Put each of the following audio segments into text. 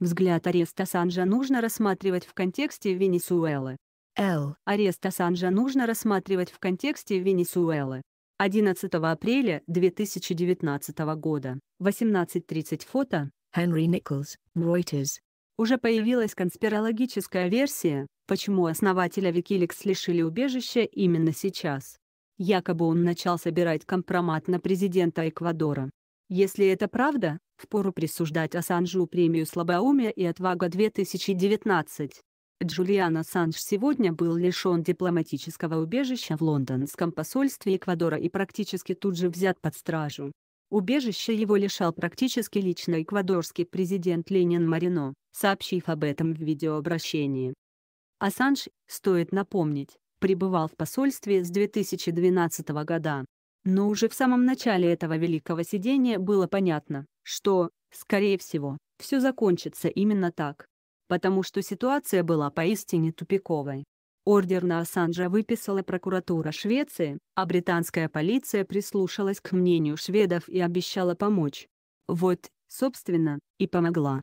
Взгляд ареста Санжа нужно рассматривать в контексте Венесуэлы. Л. Арест Ассанжа нужно рассматривать в контексте Венесуэлы. 11 апреля 2019 года, 18.30 фото, Henry Nichols, Reuters. Уже появилась конспирологическая версия, почему основателя Wikileaks лишили убежища именно сейчас. Якобы он начал собирать компромат на президента Эквадора. Если это правда, впору присуждать Ассанжу премию «Слабоумие и отвага-2019». Джулиан Ассанж сегодня был лишен дипломатического убежища в лондонском посольстве Эквадора и практически тут же взят под стражу. Убежище его лишал практически лично эквадорский президент Ленин Марино, сообщив об этом в видеообращении. Ассанж, стоит напомнить, пребывал в посольстве с 2012 года. Но уже в самом начале этого великого сидения было понятно, что, скорее всего, все закончится именно так. Потому что ситуация была поистине тупиковой. Ордер на Ассанжа выписала прокуратура Швеции, а британская полиция прислушалась к мнению шведов и обещала помочь. Вот, собственно, и помогла.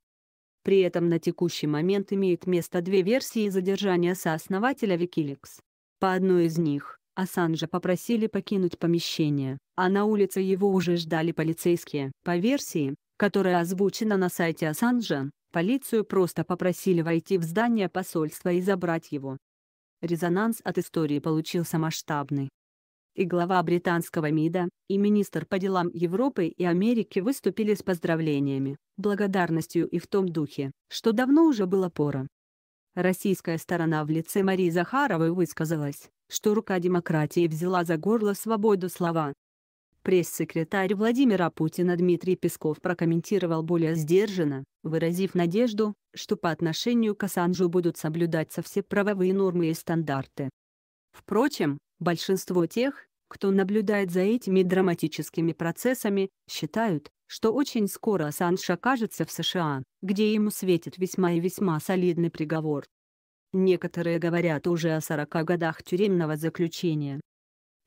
При этом на текущий момент имеют место две версии задержания сооснователя Wikileaks. По одной из них, Ассанжа попросили покинуть помещение, а на улице его уже ждали полицейские. По версии, которая озвучена на сайте Ассанжа, полицию просто попросили войти в здание посольства и забрать его. Резонанс от истории получился масштабный. И глава британского МИДа, и министр по делам Европы и Америки выступили с поздравлениями, благодарностью и в том духе, что давно уже было пора. Российская сторона в лице Марии Захаровой высказалась, что рука демократии взяла за горло свободу слова. Пресс-секретарь Владимира Путина Дмитрий Песков прокомментировал более сдержанно, выразив надежду, что по отношению к Асанжу будут соблюдаться все правовые нормы и стандарты. Впрочем, большинство тех, кто наблюдает за этими драматическими процессами, считают, что очень скоро Асанж окажется в США, где ему светит весьма и весьма солидный приговор. Некоторые говорят уже о 40 годах тюремного заключения.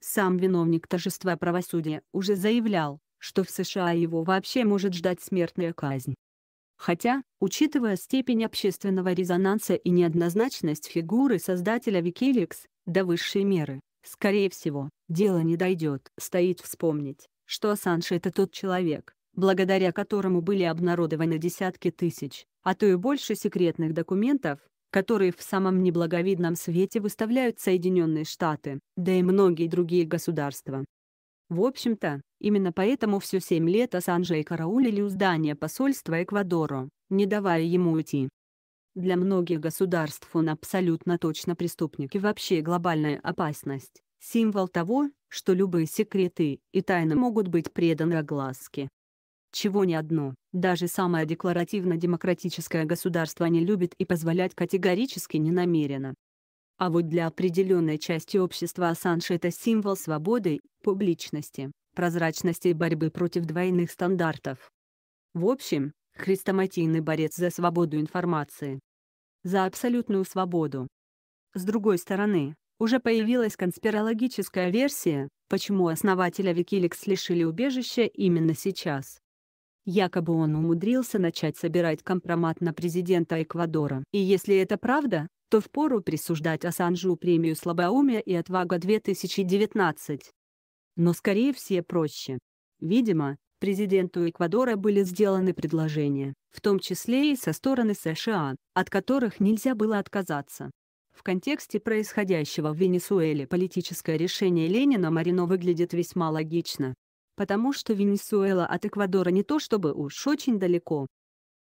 Сам виновник торжества правосудия уже заявлял, что в США его вообще может ждать смертная казнь. Хотя, учитывая степень общественного резонанса и неоднозначность фигуры создателя Wikileaks, до высшей меры, скорее всего, дело не дойдет. Стоит вспомнить, что Ассанж это тот человек, благодаря которому были обнародованы десятки тысяч, а то и больше секретных документов, которые в самом неблаговидном свете выставляют Соединенные Штаты, да и многие другие государства. В общем-то, именно поэтому все семь лет Ассанжа и караулили у здания посольства Эквадору, не давая ему уйти. Для многих государств он абсолютно точно преступник и вообще глобальная опасность, символ того, что любые секреты и тайны могут быть преданы огласке чего ни одно, даже самое декларативно-демократическое государство не любит и позволять категорически не намерено. А вот для определенной части общества Ассанж это символ свободы, публичности, прозрачности и борьбы против двойных стандартов. В общем, хрестоматийный борец за свободу информации. За абсолютную свободу. С другой стороны, уже появилась конспирологическая версия, почему основателя Wikileaks лишили убежища именно сейчас. Якобы он умудрился начать собирать компромат на президента Эквадора. И если это правда, то впору присуждать Ассанжу премию «Слабоумие и отвага-2019». Но скорее все проще. Видимо, президенту Эквадора были сделаны предложения, в том числе и со стороны США, от которых нельзя было отказаться. В контексте происходящего в Венесуэле политическое решение Ленина Марино выглядит весьма логично потому что Венесуэла от Эквадора не то чтобы уж очень далеко.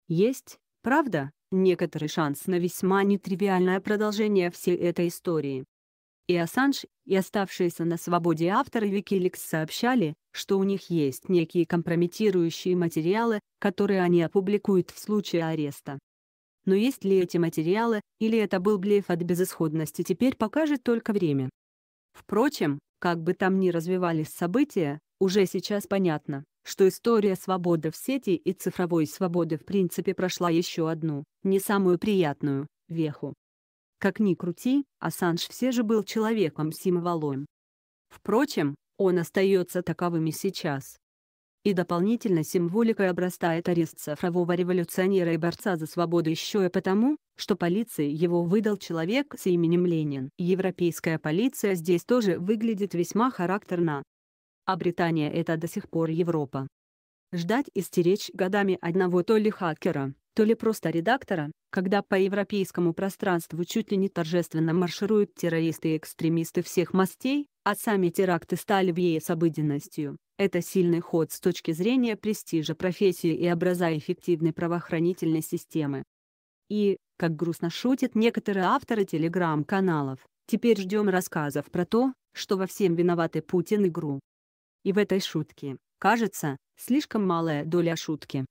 Есть, правда, некоторый шанс на весьма нетривиальное продолжение всей этой истории. И Ассанж, и оставшиеся на свободе авторы Wikileaks сообщали, что у них есть некие компрометирующие материалы, которые они опубликуют в случае ареста. Но есть ли эти материалы, или это был блеф от безысходности теперь покажет только время. Впрочем, как бы там ни развивались события, уже сейчас понятно, что история свободы в сети и цифровой свободы в принципе прошла еще одну, не самую приятную, веху. Как ни крути, Ассанж все же был человеком символом. Впрочем, он остается таковым и сейчас. И дополнительно символикой обрастает арест цифрового революционера и борца за свободу еще и потому, что полиции его выдал человек с именем Ленин. Европейская полиция здесь тоже выглядит весьма характерно а Британия это до сих пор Европа. Ждать и стеречь годами одного то ли хакера, то ли просто редактора, когда по европейскому пространству чуть ли не торжественно маршируют террористы и экстремисты всех мастей, а сами теракты стали в ЕС обыденностью. Это сильный ход с точки зрения престижа профессии и образа эффективной правоохранительной системы. И, как грустно шутят некоторые авторы телеграм-каналов, теперь ждем рассказов про то, что во всем виноваты Путин и ГРУ. И в этой шутке, кажется, слишком малая доля шутки.